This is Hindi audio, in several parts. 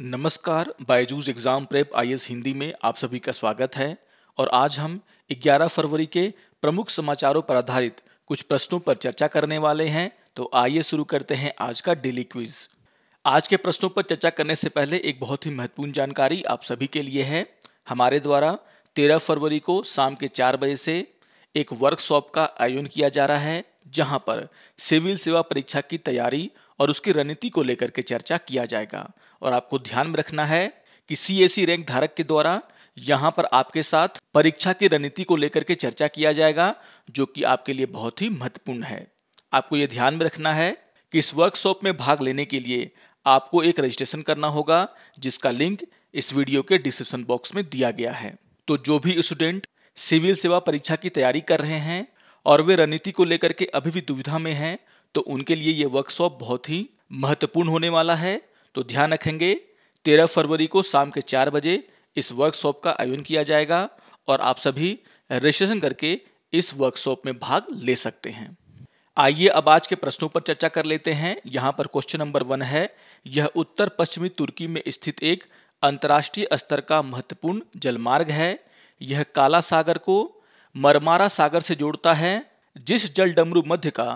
नमस्कार बायजूज एग्ज़ाम प्रेप आई हिंदी में आप सभी का स्वागत है और आज हम 11 फरवरी के प्रमुख समाचारों पर आधारित कुछ प्रश्नों पर चर्चा करने वाले हैं तो आइए शुरू करते हैं आज का डेली क्विज आज के प्रश्नों पर चर्चा करने से पहले एक बहुत ही महत्वपूर्ण जानकारी आप सभी के लिए है हमारे द्वारा 13 फरवरी को शाम के चार बजे से एक वर्कशॉप का आयोजन किया जा रहा है जहां पर सिविल सेवा परीक्षा की तैयारी और उसकी रणनीति को लेकर के चर्चा किया जाएगा और आपको ध्यान में रखना है कि सी रैंक धारक के द्वारा यहाँ पर आपके साथ परीक्षा की रणनीति को लेकर के चर्चा किया जाएगा जो कि आपके लिए बहुत ही महत्वपूर्ण है आपको यह ध्यान में रखना है कि इस वर्कशॉप में भाग लेने के लिए आपको एक रजिस्ट्रेशन करना होगा जिसका लिंक इस वीडियो के डिस्क्रिप्शन बॉक्स में दिया गया है तो जो भी स्टूडेंट सिविल सेवा परीक्षा की तैयारी कर रहे हैं और वे रणनीति को लेकर के अभी भी दुविधा में हैं तो उनके लिए ये वर्कशॉप बहुत ही महत्वपूर्ण होने वाला है तो ध्यान रखेंगे तेरह फरवरी को शाम के चार बजे इस वर्कशॉप का आयोजन किया जाएगा और आप सभी रजिस्ट्रेशन करके इस वर्कशॉप में भाग ले सकते हैं आइए अब आज के प्रश्नों पर चर्चा कर लेते हैं यहाँ पर क्वेश्चन नंबर वन है यह उत्तर पश्चिमी तुर्की में स्थित एक अंतर्राष्ट्रीय स्तर का महत्वपूर्ण जलमार्ग है यह काला सागर को मरमारा सागर से जोड़ता है जिस जल डमरू मध्य का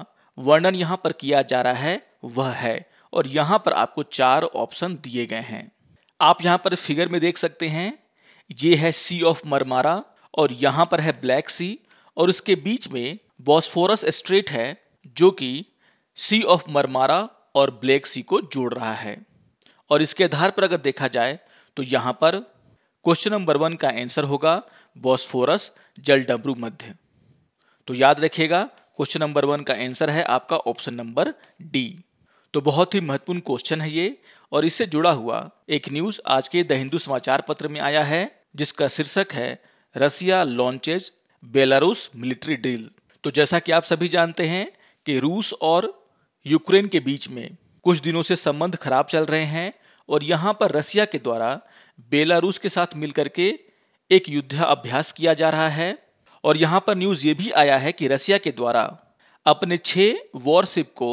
वर्णन यहां पर किया जा रहा है वह है और यहां पर आपको चार ऑप्शन दिए गए हैं आप यहां पर फिगर में देख सकते हैं ये है सी ऑफ मरमारा और यहां पर है ब्लैक सी और उसके बीच में बॉस्फोरस स्ट्रेट है जो कि सी ऑफ मरमारा और ब्लैक सी को जोड़ रहा है और इसके आधार पर अगर देखा जाए तो यहां पर क्वेश्चन नंबर वन का आंसर होगा बॉस्फोरस जलडब्रू मध्य तो याद रखिएगा क्वेश्चन नंबर वन का आंसर है आपका ऑप्शन नंबर डी तो बहुत ही महत्वपूर्ण क्वेश्चन है ये और इससे जुड़ा हुआ एक न्यूज आज के द हिंदू समाचार पत्र में आया है जिसका शीर्षक है Russia launches Belarus military drill तो जैसा कि आप सभी जानते हैं कि रूस और यूक्रेन के बीच में कुछ दिनों से संबंध खराब चल रहे हैं और यहाँ पर रसिया के द्वारा बेलारूस के साथ मिलकर के एक युद्धाभ्यास किया जा रहा है और यहां पर न्यूज़ ये भी आया है कि रसिया के द्वारा अपने छह वॉरशिप को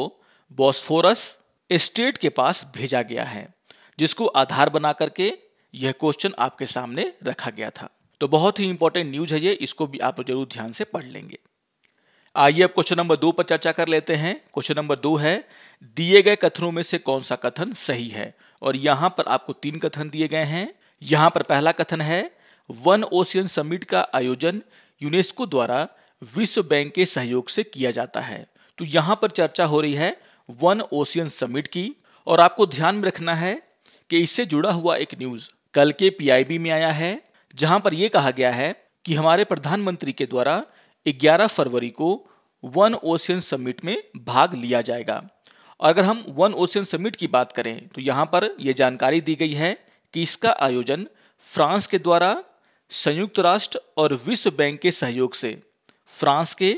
बॉस्फोरस स्टेट के पास भेजा गया है जिसको आधार बना करके यह क्वेश्चन आपके सामने रखा गया था तो बहुत ही इंपॉर्टेंट न्यूज है ये इसको भी आप जरूर ध्यान से पढ़ लेंगे आइए अब क्वेश्चन नंबर दो पर चर्चा कर लेते हैं क्वेश्चन नंबर दो है दिए गए कथनों में से कौन सा कथन सही है और यहां पर आपको तीन कथन दिए गए हैं यहां पर पहला कथन है वन ओशियन समिट का आयोजन यूनेस्को द्वारा विश्व बैंक के सहयोग से किया जाता है तो यहाँ पर चर्चा हो रही है वन ओशियन समिट की और आपको ध्यान में रखना है कि इससे जुड़ा हुआ एक न्यूज कल के पीआईबी में आया है जहां पर यह कहा गया है कि हमारे प्रधानमंत्री के द्वारा 11 फरवरी को वन ओशियन समिट में भाग लिया जाएगा और अगर हम वन ओशियन समिट की बात करें तो यहाँ पर यह जानकारी दी गई है कि इसका आयोजन फ्रांस के द्वारा संयुक्त राष्ट्र और विश्व बैंक के सहयोग से फ्रांस के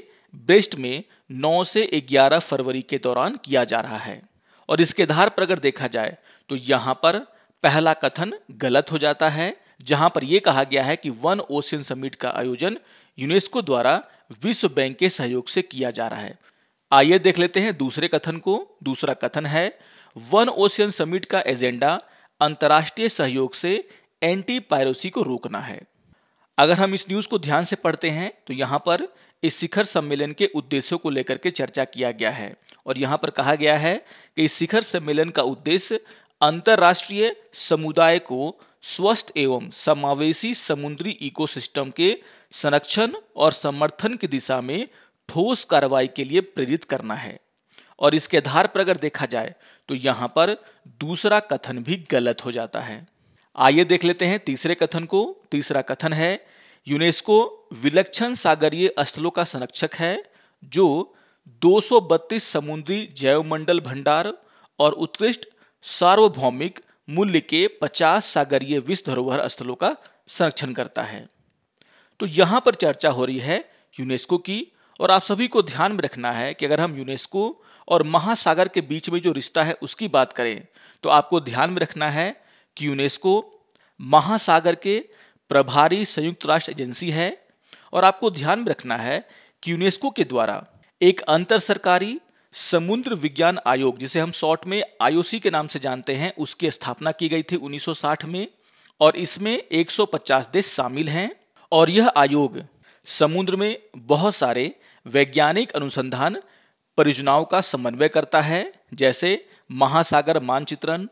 ब्रेस्ट में 9 से 11 फरवरी के दौरान किया जा रहा है और इसके आधार पर अगर देखा जाए तो यहां पर पहला कथन गलत हो जाता है जहां पर यह कहा गया है कि वन ओशियन समिट का आयोजन यूनेस्को द्वारा विश्व बैंक के सहयोग से किया जा रहा है आइए देख लेते हैं दूसरे कथन को दूसरा कथन है वन ओशियन समिट का एजेंडा अंतर्राष्ट्रीय सहयोग से एंटी पायरोसी को रोकना है अगर हम इस न्यूज को ध्यान से पढ़ते हैं तो यहाँ पर इस शिखर सम्मेलन के उद्देश्यों को लेकर के चर्चा किया गया है और यहाँ पर कहा गया है कि इस शिखर सम्मेलन का उद्देश्य अंतर्राष्ट्रीय समुदाय को स्वस्थ एवं समावेशी समुद्री इकोसिस्टम के संरक्षण और समर्थन की दिशा में ठोस कार्रवाई के लिए प्रेरित करना है और इसके आधार पर अगर देखा जाए तो यहाँ पर दूसरा कथन भी गलत हो जाता है आइए देख लेते हैं तीसरे कथन को तीसरा कथन है यूनेस्को विलक्षण सागरीय स्थलों का संरक्षक है जो 232 समुद्री जैवमंडल भंडार और उत्कृष्ट सार्वभौमिक मूल्य के 50 सागरीय विश्व धरोहर स्थलों का संरक्षण करता है तो यहां पर चर्चा हो रही है यूनेस्को की और आप सभी को ध्यान में रखना है कि अगर हम यूनेस्को और महासागर के बीच में जो रिश्ता है उसकी बात करें तो आपको ध्यान में रखना है कि यूनेस्को महासागर के प्रभारी संयुक्त राष्ट्र एजेंसी है और आपको ध्यान में रखना है कि यूनेस्को के द्वारा एक अंतर सरकारी समुद्र विज्ञान आयोग जिसे हम शॉर्ट में आईओसी के नाम से जानते हैं उसकी स्थापना की गई थी 1960 में और इसमें 150 देश शामिल हैं और यह आयोग समुद्र में बहुत सारे वैज्ञानिक अनुसंधान परियोजनाओं का समन्वय करता है जैसे महासागर मानचित्रण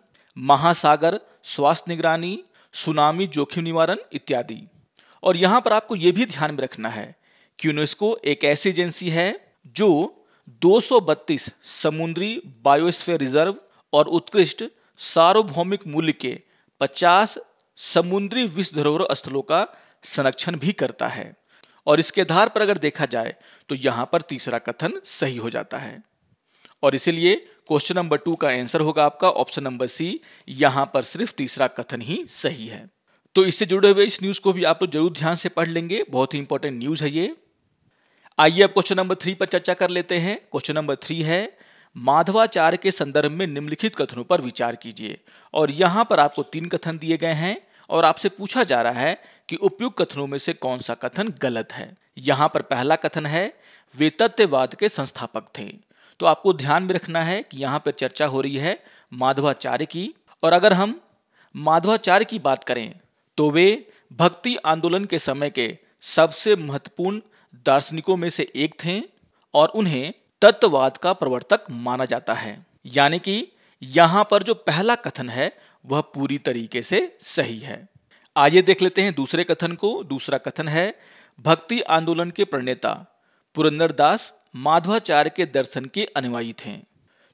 महासागर स्वास्थ्य निगरानी सुनामी जोखिम निवारण इत्यादि और यहां पर आपको यह भी ध्यान में रखना है कि यूनेस्को एक ऐसी एजेंसी है जो 232 समुद्री बायोस्फीयर रिजर्व और उत्कृष्ट सार्वभौमिक मूल्य के 50 समुद्री विश्व धरोहर स्थलों का संरक्षण भी करता है और इसके आधार पर अगर देखा जाए तो यहां पर तीसरा कथन सही हो जाता है और इसीलिए क्वेश्चन नंबर टू का आंसर होगा आपका ऑप्शन नंबर सी यहां पर सिर्फ तीसरा कथन ही सही है तो इससे जुड़े हुए इस न्यूज को भी आप लोग जरूर ध्यान से पढ़ लेंगे बहुत ही इंपॉर्टेंट न्यूज है ये आइए अब क्वेश्चन नंबर थ्री पर चर्चा कर लेते हैं क्वेश्चन नंबर थ्री है माधवाचार्य के संदर्भ में निम्नलिखित कथनों पर विचार कीजिए और यहां पर आपको तीन कथन दिए गए हैं और आपसे पूछा जा रहा है कि उपयुक्त कथनों में से कौन सा कथन गलत है यहां पर पहला कथन है वे तथ्यवाद के संस्थापक थे तो आपको ध्यान में रखना है कि यहां पर चर्चा हो रही है माधवाचार्य की और अगर हम माधवाचार्य की बात करें तो वे भक्ति आंदोलन के समय के सबसे महत्वपूर्ण दार्शनिकों में से एक थे और उन्हें तत्ववाद का प्रवर्तक माना जाता है यानी कि यहां पर जो पहला कथन है वह पूरी तरीके से सही है आइए देख लेते हैं दूसरे कथन को दूसरा कथन है भक्ति आंदोलन के प्रणेता पुरंदर दास माधवाचार्य के दर्शन के अनुयायी थे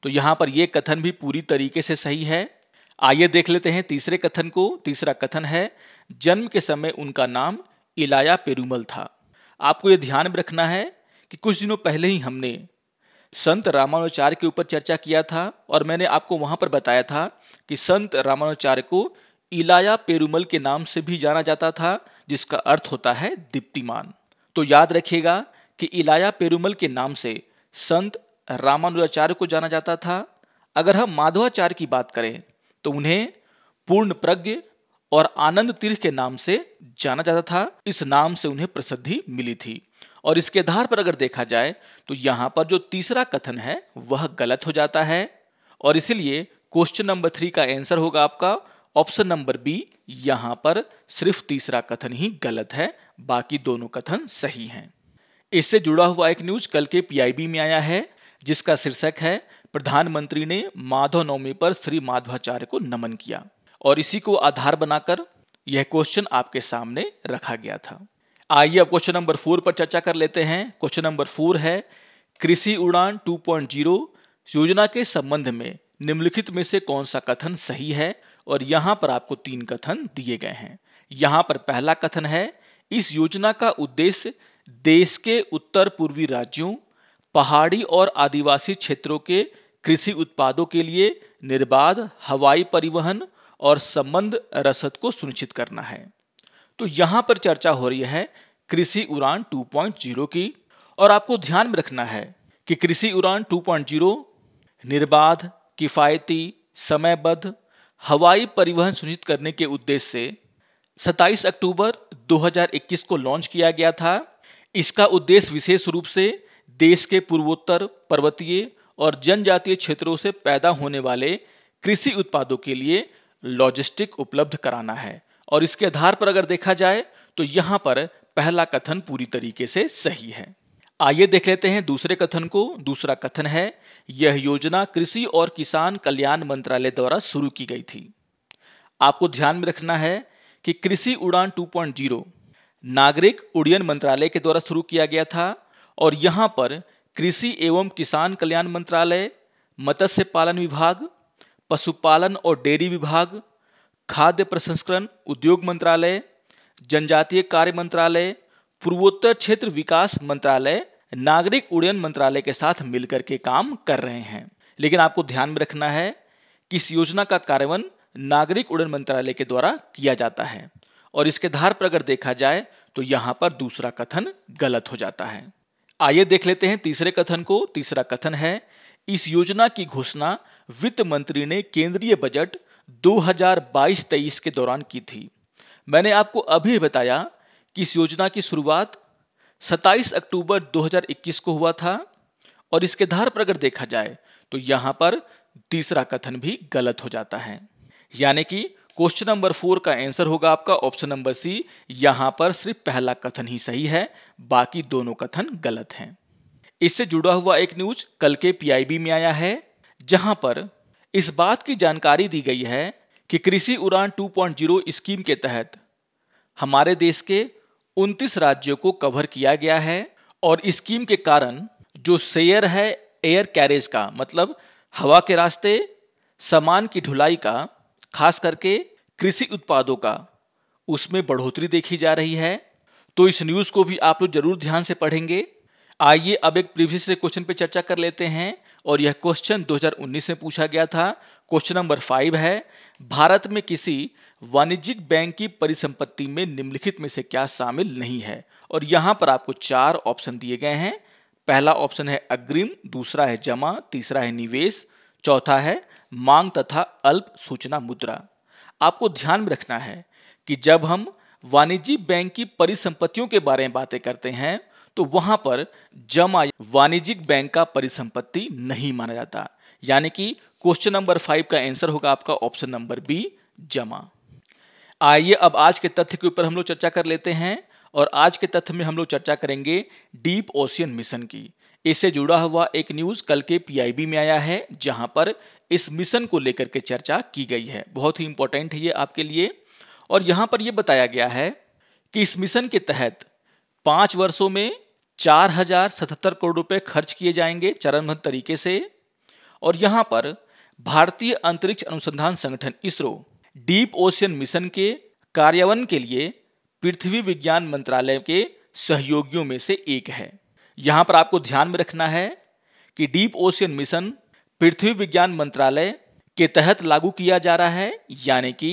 तो यहां पर यह कथन भी पूरी तरीके से सही है आइए देख लेते हैं तीसरे कथन को तीसरा कथन है जन्म के समय उनका नाम इलाया पेरुमल था आपको यह ध्यान में रखना है कि कुछ दिनों पहले ही हमने संत रामानुचार्य के ऊपर चर्चा किया था और मैंने आपको वहां पर बताया था कि संत रामानुचार्य को इलाया पेरुमल के नाम से भी जाना जाता था जिसका अर्थ होता है दीप्तिमान तो याद रखिएगा कि इलाया पेरुमल के नाम से संत रामानुजाचार्य को जाना जाता था अगर हम माधवाचार्य की बात करें तो उन्हें पूर्ण प्रज्ञ और आनंद तीर्थ के नाम से जाना जाता था इस नाम से उन्हें प्रसिद्धि मिली थी और इसके आधार पर अगर देखा जाए तो यहां पर जो तीसरा कथन है वह गलत हो जाता है और इसलिए क्वेश्चन नंबर थ्री का आंसर होगा आपका ऑप्शन नंबर बी यहां पर सिर्फ तीसरा कथन ही गलत है बाकी दोनों कथन सही हैं इससे जुड़ा हुआ एक न्यूज कल के पीआईबी में आया है जिसका शीर्षक है प्रधानमंत्री ने माधव नवमी पर श्री माधवाचार्य को नमन किया और इसी को आधार बनाकर यह क्वेश्चन आपके सामने रखा गया था आइए अब क्वेश्चन नंबर फोर पर चर्चा कर लेते हैं क्वेश्चन नंबर फोर है कृषि उड़ान 2.0 योजना के संबंध में निम्नलिखित में से कौन सा कथन सही है और यहां पर आपको तीन कथन दिए गए हैं यहां पर पहला कथन है इस योजना का उद्देश्य देश के उत्तर पूर्वी राज्यों पहाड़ी और आदिवासी क्षेत्रों के कृषि उत्पादों के लिए निर्बाध हवाई परिवहन और संबंध रसद को सुनिश्चित करना है तो यहां पर चर्चा हो रही है कृषि उड़ान 2.0 की और आपको ध्यान में रखना है कि कृषि उड़ान 2.0 निर्बाध किफ़ायती समयबद्ध हवाई परिवहन सुनिश्चित करने के उद्देश्य से 27 अक्टूबर 2021 को लॉन्च किया गया था इसका उद्देश्य विशेष रूप से देश के पूर्वोत्तर पर्वतीय और जनजातीय क्षेत्रों से पैदा होने वाले कृषि उत्पादों के लिए लॉजिस्टिक उपलब्ध कराना है और इसके आधार पर अगर देखा जाए तो यहां पर पहला कथन पूरी तरीके से सही है आइए देख लेते हैं दूसरे कथन को दूसरा कथन है यह योजना कृषि और किसान कल्याण मंत्रालय द्वारा शुरू की गई थी आपको ध्यान में रखना है कि कृषि उड़ान 2.0 नागरिक उड्डयन मंत्रालय के द्वारा शुरू किया गया था और यहाँ पर कृषि एवं किसान कल्याण मंत्रालय मत्स्य पालन विभाग पशुपालन और डेयरी विभाग खाद्य प्रसंस्करण उद्योग मंत्रालय जनजातीय कार्य मंत्रालय पूर्वोत्तर क्षेत्र विकास मंत्रालय नागरिक उड्डयन मंत्रालय के साथ मिलकर के काम कर रहे हैं लेकिन आपको ध्यान में रखना है कि इस योजना का कार्यान्वयन नागरिक उड्डयन मंत्रालय के द्वारा किया जाता है और इसके धार पर अगर देखा जाए तो यहां पर दूसरा कथन गलत हो जाता है आइए देख लेते हैं तीसरे कथन को तीसरा कथन है इस योजना की घोषणा वित्त मंत्री ने केंद्रीय बजट 2022-23 के दौरान की थी मैंने आपको अभी बताया कि इस योजना की शुरुआत 27 अक्टूबर 2021 को हुआ था और इसके आधार पर अगर देखा जाए तो यहां पर तीसरा कथन भी गलत हो जाता है यानी कि क्वेश्चन नंबर फोर का आंसर होगा आपका ऑप्शन नंबर सी यहां पर सिर्फ पहला कथन ही सही है बाकी दोनों कथन गलत हैं इससे जुड़ा हुआ एक न्यूज कल के पीआईबी में आया है जहां पर इस बात की जानकारी दी गई है कि कृषि उड़ान 2.0 स्कीम के तहत हमारे देश के 29 राज्यों को कवर किया गया है और स्कीम के कारण जो शेयर है एयर कैरेज का मतलब हवा के रास्ते सामान की ढुलाई का खास करके कृषि उत्पादों का उसमें बढ़ोतरी देखी जा रही है तो इस न्यूज को भी आप लोग जरूर ध्यान से पढ़ेंगे आइए अब एक प्रीवियस क्वेश्चन पे चर्चा कर लेते हैं और यह क्वेश्चन 2019 में पूछा गया था क्वेश्चन नंबर फाइव है भारत में किसी वाणिज्यिक बैंक की परिसंपत्ति में निम्नलिखित में से क्या शामिल नहीं है और यहां पर आपको चार ऑप्शन दिए गए हैं पहला ऑप्शन है अग्रिम दूसरा है जमा तीसरा है निवेश चौथा है मांग तथा अल्प सूचना मुद्रा आपको ध्यान में रखना है कि जब हम वाणिज्य बैंक की परिसंपत्तियों के बारे में बातें करते हैं तो वहां पर जमा वाणिज्यिक बैंक का परिसंपत्ति नहीं माना जाता यानी कि क्वेश्चन नंबर फाइव का आंसर होगा आपका ऑप्शन नंबर बी जमा आइए अब आज के तथ्य के ऊपर हम लोग चर्चा कर लेते हैं और आज के तथ्य में हम लोग चर्चा करेंगे डीप ओशियन मिशन की इससे जुड़ा हुआ एक न्यूज़ कल के पीआईबी में आया है जहां पर इस मिशन को लेकर के चर्चा की गई है बहुत ही इंपॉर्टेंट है ये आपके लिए और यहां पर यह बताया गया है कि इस मिशन के तहत पांच वर्षों में चार हजार सतहत्तर करोड़ रुपए खर्च किए जाएंगे चरणबद्ध तरीके से और यहां पर भारतीय अंतरिक्ष अनुसंधान संगठन इसरो डीप ओशियन मिशन के कार्यान्वयन के लिए पृथ्वी विज्ञान मंत्रालय के सहयोगियों में से एक है यहां पर आपको ध्यान में रखना है कि डीप ओशियन मिशन पृथ्वी विज्ञान मंत्रालय के तहत लागू किया जा रहा है यानी कि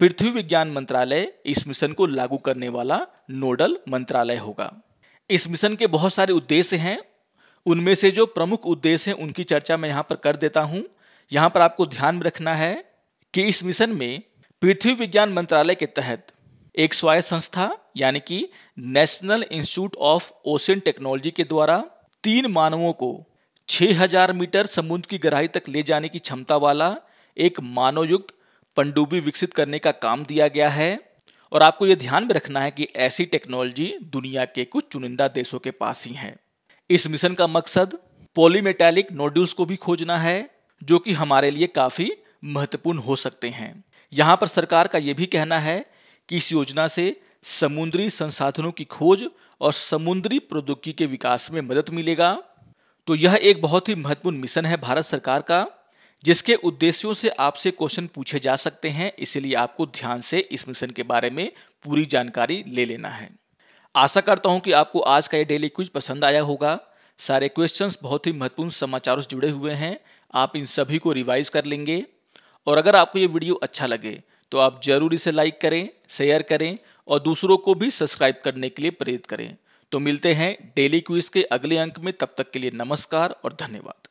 पृथ्वी विज्ञान मंत्रालय इस मिशन को लागू करने वाला नोडल मंत्रालय होगा इस मिशन के बहुत सारे उद्देश्य हैं उनमें से जो प्रमुख उद्देश्य हैं उनकी चर्चा मैं यहाँ पर कर देता हूँ यहाँ पर आपको ध्यान में रखना है कि इस मिशन में पृथ्वी विज्ञान मंत्रालय के तहत एक स्वायत्त संस्था यानी कि national institute of ocean technology के द्वारा तीन मानवों को 6000 मीटर समुद्र की गहराई तक ले जाने की क्षमता वाला एक मानवयुक्त पंडुबी विकसित करने का काम दिया गया है और आपको यह ध्यान में रखना है कि ऐसी टेक्नोलॉजी दुनिया के कुछ चुनिंदा देशों के पास ही है इस मिशन का मकसद पॉलीमेटैलिक नोड्यूल्स को भी खोजना है जो कि हमारे लिए काफ़ी महत्वपूर्ण हो सकते हैं यहाँ पर सरकार का यह भी कहना है कि इस योजना से समुद्री संसाधनों की खोज और समुद्री प्रौद्योगिकी के विकास में मदद मिलेगा तो यह एक बहुत ही महत्वपूर्ण मिशन है भारत सरकार का जिसके उद्देश्यों से आपसे क्वेश्चन पूछे जा सकते हैं इसलिए आपको ध्यान से इस मिशन के बारे में पूरी जानकारी ले लेना है आशा करता हूं कि आपको आज का ये डेली क्विज पसंद आया होगा सारे क्वेश्चंस बहुत ही महत्वपूर्ण समाचारों से जुड़े हुए हैं आप इन सभी को रिवाइज कर लेंगे और अगर आपको ये वीडियो अच्छा लगे तो आप जरूर इसे लाइक करें शेयर करें और दूसरों को भी सब्सक्राइब करने के लिए प्रेरित करें तो मिलते हैं डेली क्विज के अगले अंक में तब तक के लिए नमस्कार और धन्यवाद